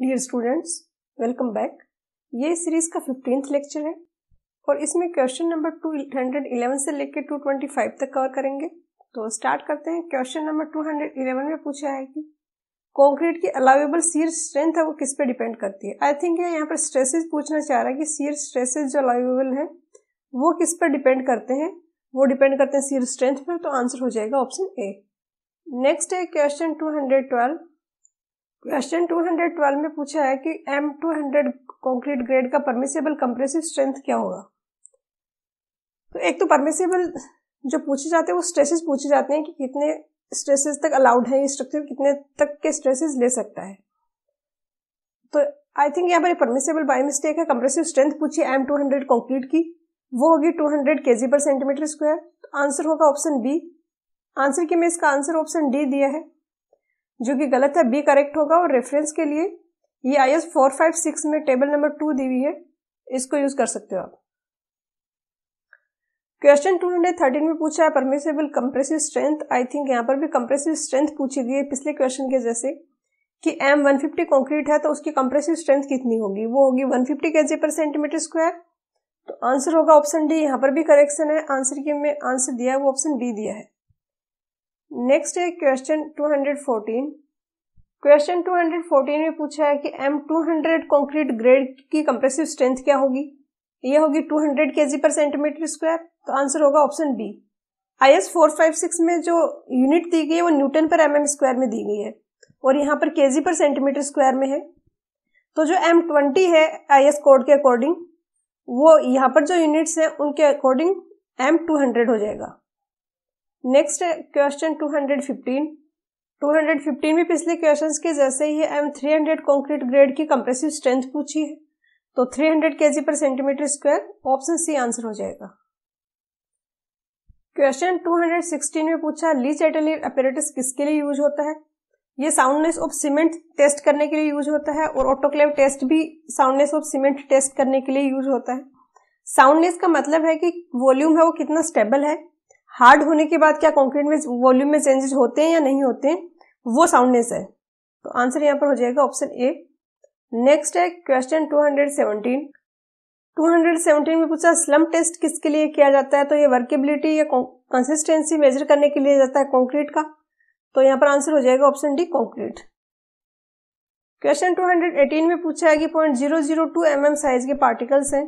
dear students welcome back ये series का fifteenth lecture है और इसमें question number two hundred eleven से लेकर टू ट्वेंटी फाइव तक कवर करेंगे तो स्टार्ट करते हैं question number two hundred eleven में पूछा है कि कॉन्क्रीट की अलाउेबल सीर स्ट्रेंथ है वो किस पे डिपेंड करती है आई थिंक ये यहाँ पर स्ट्रेसेस पूछना चाह रहा है कि सीर स्ट्रेसेस जो अलाउेबल है वो किस पर डिपेंड करते हैं वो डिपेंड करते हैं सीर स्ट्रेंथ पर तो आंसर हो जाएगा ऑप्शन ए नेक्स्ट है question two hundred twelve question 212 में पूछा है कि M200 कंक्रीट ग्रेड का परमिसेबल कंप्रेसिव स्ट्रेंथ क्या होगा तो एक तो परमिसेबल जो पूछे जाते हैं वो स्ट्रेसेस पूछे जाते हैं कि कितने स्ट्रेसेस तक अलाउड है ये स्ट्रक्चर कितने तक के स्ट्रेसेस ले सकता है तो आई थिंक यहाँ पर परमिसेबल बाई मिस्टेक है कंप्रेसिव स्ट्रेंथ पूछिए एम टू हंड्रेड कॉन्क्रीट की वो होगी टू तो hundred K G per centimetre square तो आंसर होगा ऑप्शन बी आंसर के मैं इसका आंसर ऑप्शन डी दिया है जो कि गलत है बी करेक्ट होगा और रेफरेंस के लिए ये I S four five six में टेबल नंबर टू दी हुई है इसको यूज कर सकते हो आप क्वेश्चन टू हंड्रेड थर्टीन में पूछा है permissible compressive strength I think यहाँ पर भी कंप्रेसिव स्ट्रेंथ पूछी गई है पिछले क्वेश्चन के जैसे कि एम वन फिफ्टी कॉन्क्रीट है तो उसकी कंप्रेसिव स्ट्रेंथ कितनी होगी वो होगी one fifty K G per centimetre square तो आंसर होगा ऑप्शन डी यहाँ पर भी करेक्शन है आंसर के में आंसर दिया है वो ऑप्शन बी दिया है नेक्स्ट है क्वेश्चन 214 क्वेश्चन 214 में पूछा है कि एम हंड्रेड कंक्रीट ग्रेड की कंप्रेसिव स्ट्रेंथ क्या होगी ये होगी 200 जी पर सेंटीमीटर स्क्वायर तो आंसर होगा option B I S four five six में जो यूनिट दी गई है वो न्यूटन पर एम एम स्क्वायर में दी गई है और यहाँ पर के जी पर सेंटीमीटर स्क्वायर में है तो जो एम ट्वेंटी है आई एस कोड के अकॉर्डिंग वो यहाँ पर जो यूनिट्स हैं उनके अकॉर्डिंग एम टू हंड्रेड हो जाएगा नेक्स्ट क्वेश्चन 215 215 में पिछले क्वेश्चन के जैसे ही एम 300 कंक्रीट ग्रेड की कंप्रेसिव स्ट्रेंथ पूछी है तो 300 hundred K G per centimetre square option C answer हो जाएगा क्वेश्चन 216 में पूछा लीच एटेलियर अपेरेटिस किसके लिए यूज होता है ये साउंडनेस ऑफ सीमेंट टेस्ट करने के लिए यूज होता है और ऑटोक्लेव टेस्ट भी साउंडनेस ऑफ सीमेंट टेस्ट करने के लिए यूज होता है साउंडनेस का मतलब है कि वॉल्यूम है वो कितना स्टेबल है हार्ड होने के बाद क्या कॉन्क्रीट में वॉल्यूम में चेंजेस होते हैं या नहीं होते हैं वो साउंडनेस है तो आंसर यहाँ पर हो जाएगा ऑप्शन ए नेक्स्ट है क्वेश्चन 217 217 में पूछा स्लम टेस्ट किसके लिए किया जाता है तो ये वर्केबिलिटी या कंसिस्टेंसी मेजर करने के लिए जाता है कॉन्क्रीट का तो यहाँ पर आंसर हो जाएगा ऑप्शन डी कॉन्क्रीट क्वेश्चन 218 में पूछा है कि point zero zero two M size के पार्टिकल्स हैं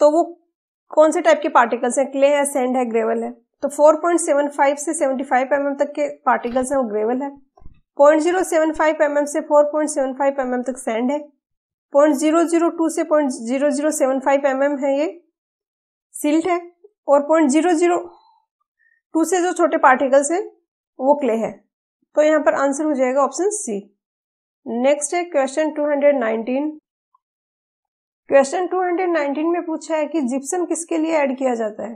तो वो कौन से टाइप के पार्टिकल्स हैं क्ले है सेंड है ग्रेवल है तो 4.75 से 75 फाइव mm तक के पार्टिकल्स हैं वो ग्रेवल है 0.075 जीरो mm से 4.75 पॉइंट mm तक सेंड है 0.002 से 0.0075 जीरो mm है ये सिल्ट है और 0.002 से जो छोटे पार्टिकल्स हैं वो क्ले है तो यहाँ पर आंसर हो जाएगा ऑप्शन सी नेक्स्ट है क्वेश्चन 219 क्वेश्चन 219 में पूछा है कि जिप्सम किसके लिए ऐड किया जाता है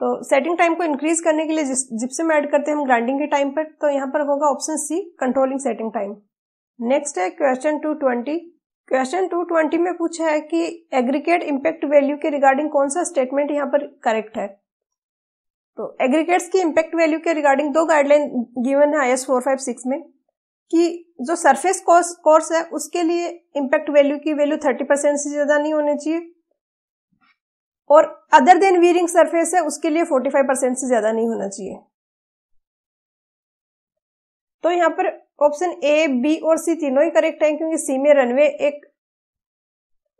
तो सेटिंग टाइम को इंक्रीज करने के लिए जिप्सम ऐड करते हैं हम ग्राइंडिंग के टाइम पर तो यहाँ पर होगा option C controlling setting time next है क्वेश्चन 220 क्वेश्चन 220 में पूछा है कि एग्रीकेट इम्पैक्ट वैल्यू के रिगार्डिंग कौन सा स्टेटमेंट यहाँ पर करेक्ट है तो एग्रीकेट्स की इम्पैक्ट वैल्यू के रिगार्डिंग दो गाइडलाइन गिवन है I S four five six में कि जो सरफेस कोर्स है उसके लिए इम्पैक्ट वैल्यू की वैल्यू थर्टी परसेंट से ज्यादा नहीं होनी चाहिए और अदर देन वीरिंग सरफेस है उसके लिए फोर्टी फाइव परसेंट से ज्यादा नहीं होना चाहिए तो यहाँ पर ऑप्शन ए बी और सी तीनों ही करेक्ट है क्योंकि सी में रनवे एक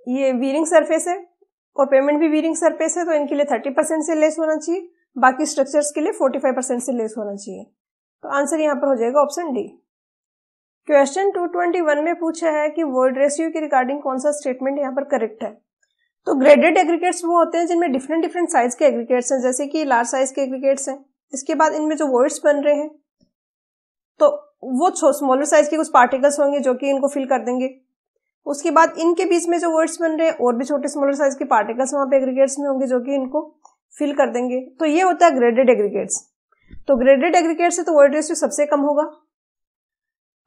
ये वीरिंग सरफेस है और पेमेंट भी वीरिंग सरफेस है तो इनके लिए थर्टी परसेंट से लेस होना चाहिए बाकी स्ट्रक्चर्स के लिए फोर्टी फाइव परसेंट से लेस होना चाहिए तो आंसर यहां पर हो जाएगा ऑप्शन डी क्वेश्चन 221 में पूछा है कि वर्ड रेशियो के रिगार्डिंग कौन सा स्टेटमेंट यहाँ पर करेक्ट है तो ग्रेडेड एग्रीगेट्स वो होते हैं जिनमें डिफरेंट डिफरेंट साइज के एग्रीगेट्स हैं जैसे कि लार्ज साइज के एग्रीगेट्स हैं इसके बाद इनमें जो वर्ड्स बन रहे हैं तो वो स्मॉलर साइज के कुछ पार्टिकल्स होंगे जो कि इनको फिल कर देंगे उसके बाद इनके बीच में जो वर्ड्स बन रहे हैं और भी छोटे स्मॉलर साइज के पार्टिकल्स वहाँ पे एग्रीगेट्स में होंगे जो कि इनको फिल कर देंगे तो ये होता है ग्रेडेड एग्रीगेट्स तो ग्रेडेड एग्रीगेट्स से तो वर्ड रेशियो सबसे कम होगा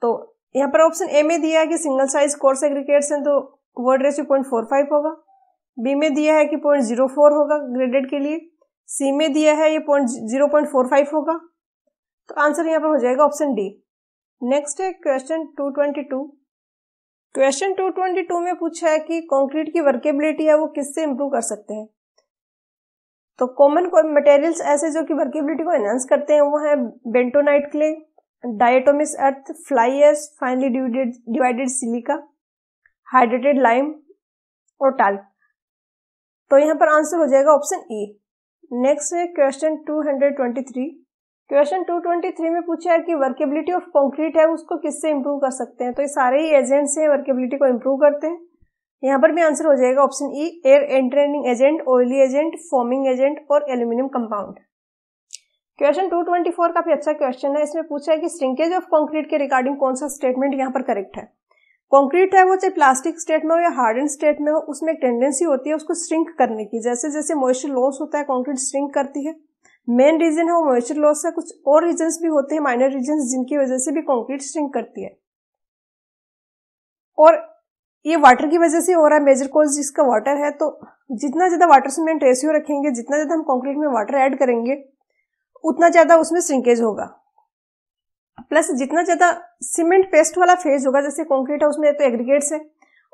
तो यहाँ पर ऑप्शन ए में दिया है कि सिंगल साइज कोर्स एग्रीगेट्स हैं तो void ratio point four five होगा बी में दिया है कि पॉइंट जीरो फोर होगा ग्रेडेड के लिए सी में दिया है ये point zero point four five होगा तो आंसर यहाँ पर हो जाएगा ऑप्शन डी नेक्स्ट है question two twenty two question two twenty two में पूछा है कि कॉन्क्रीट की वर्केबिलिटी है वो किससे इम्प्रूव कर सकते हैं तो कॉमन मटेरियल्स ऐसे जो कि वर्केबिलिटी को एनहांस करते हैं वो है bentonite clay diatomaceous earth fly ash finely divided, divided hydrated lime और टाल तो यहाँ पर आंसर हो जाएगा ऑप्शन ए नेक्स्ट है क्वेश्चन 223 क्वेश्चन 223 में पूछा है कि वर्केबिलिटी ऑफ कंक्रीट है उसको किससे इम्प्रूव कर सकते हैं तो ये सारे ही एजेंट्स हैं वर्केबिलिटी को इम्प्रूव करते हैं यहाँ पर भी आंसर हो जाएगा option E air entraining agent oily agent forming agent और एल्यूमिनियम कंपाउंड क्वेश्चन 224 काफी अच्छा क्वेश्चन है इसमें पूछा है कि श्रिंकेज ऑफ कंक्रीट के रिगार्डिंग कौन सा स्टेटमेंट यहाँ पर करेक्ट है कंक्रीट है वो चाहे प्लास्टिक स्टेट में हो या हार्डन स्टेट में हो उसमें एक टेंडेंसी होती है उसको श्रिंक करने की जैसे जैसे मॉइस्चर लॉस होता है कंक्रीट श्रिंक करती है मेन रीजन है वो मॉइस्चर लॉस है कुछ और रीजन भी होते हैं माइनर रीजन जिनकी वजह से भी कॉन्क्रीट श्रिंक करती है और ये वाटर की वजह से हो रहा है मेजर कॉज जिसका वाटर है तो जितना ज़्यादा वाटर सीमेंट रेसियो रखेंगे जितना ज़्यादा हम कॉन्क्रीट में वाटर ऐड करेंगे उतना ज्यादा उसमें श्रिंकेज होगा प्लस जितना ज्यादा सीमेंट पेस्ट वाला फेज होगा जैसे कॉन्क्रीट है उसमें तो एग्रीगेट्स है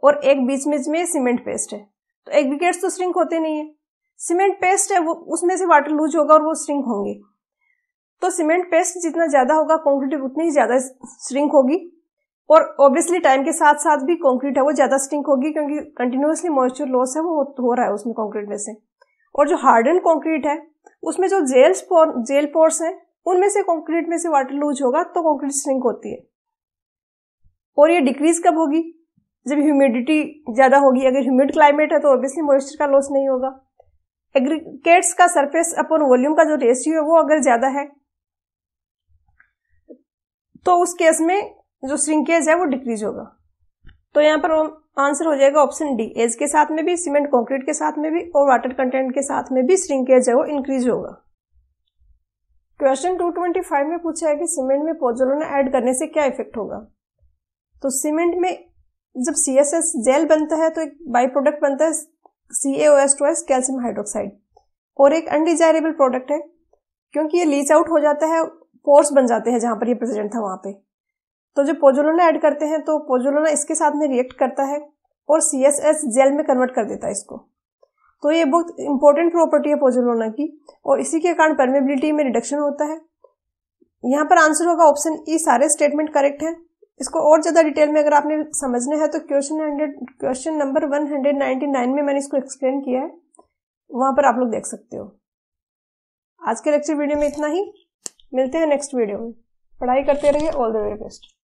और एक बीच में में सीमेंट पेस्ट है तो एग्रीगेट्स तो श्रिंक होते नहीं है सीमेंट पेस्ट है वो उसमें से वाटर लूज होगा और वो श्रिंक होंगे तो सीमेंट पेस्ट जितना ज्यादा होगा कॉन्क्रीट उतनी ही ज्यादा श्रिंक होगी और ऑब्वियसली टाइम के साथ साथ भी कॉन्क्रीट है वो ज्यादा स्ट्रिंक होगी क्योंकि कंटिन्यूसली मॉइस्चर लॉस है वो हो रहा है उसमें कॉन्क्रीट में से और जो हार्डन कॉन्क्रीट है उसमें जो जेल पोर, जेल पोर्स हैं उनमें से कंक्रीट में से वाटर लूज होगा तो कंक्रीट सिंक होती है और ये डिक्रीज कब होगी जब ह्यूमिडिटी ज़्यादा होगी अगर ह्यूमिड क्लाइमेट है तो ऑब्वियसली मॉइस्चर का लॉस नहीं होगा एग्रीकेट्स का सरफेस अपॉन वॉल्यूम का जो रेशियो है वो अगर ज़्यादा है तो उस केस में जो श्रिंकेज है वो डिक्रीज होगा तो यहाँ पर आंसर हो जाएगा ऑप्शन डी एज के साथ में भी सीमेंट कंक्रीट के साथ में भी और वाटर कंटेंट के साथ में भी श्रिंकेज है वो इंक्रीज होगा क्वेश्चन 225 में पूछा है कि सीमेंट में पोजोलोना ऐड करने से क्या इफेक्ट होगा तो सीमेंट में जब सी एस एस जेल बनता है तो एक बाई प्रोडक्ट बनता है C A S two S calcium hydroxide और एक अनडिजायरेबल प्रोडक्ट है क्योंकि ये लीच आउट हो जाता है पोर्स बन जाते हैं जहां पर ये प्रेजेंट था वहां पे तो जो पोजोलोना ऐड करते हैं तो पोजोलोना इसके साथ में रिएक्ट करता है और सी एस एस जेल में कन्वर्ट कर देता है इसको तो ये बहुत इंपॉर्टेंट प्रॉपर्टी है पोजोलोना की और इसी के कारण परमेबिलिटी में रिडक्शन होता है यहाँ पर आंसर होगा ऑप्शन ई e, सारे स्टेटमेंट करेक्ट है इसको और ज़्यादा डिटेल में अगर आपने समझना है तो question hundred question number one hundred ninety nine में मैंने इसको एक्सप्लेन किया है वहाँ पर आप लोग देख सकते हो आज के लेक्चर वीडियो में इतना ही मिलते हैं नेक्स्ट वीडियो में पढ़ाई करते रहिए ऑल द वेरी बेस्ट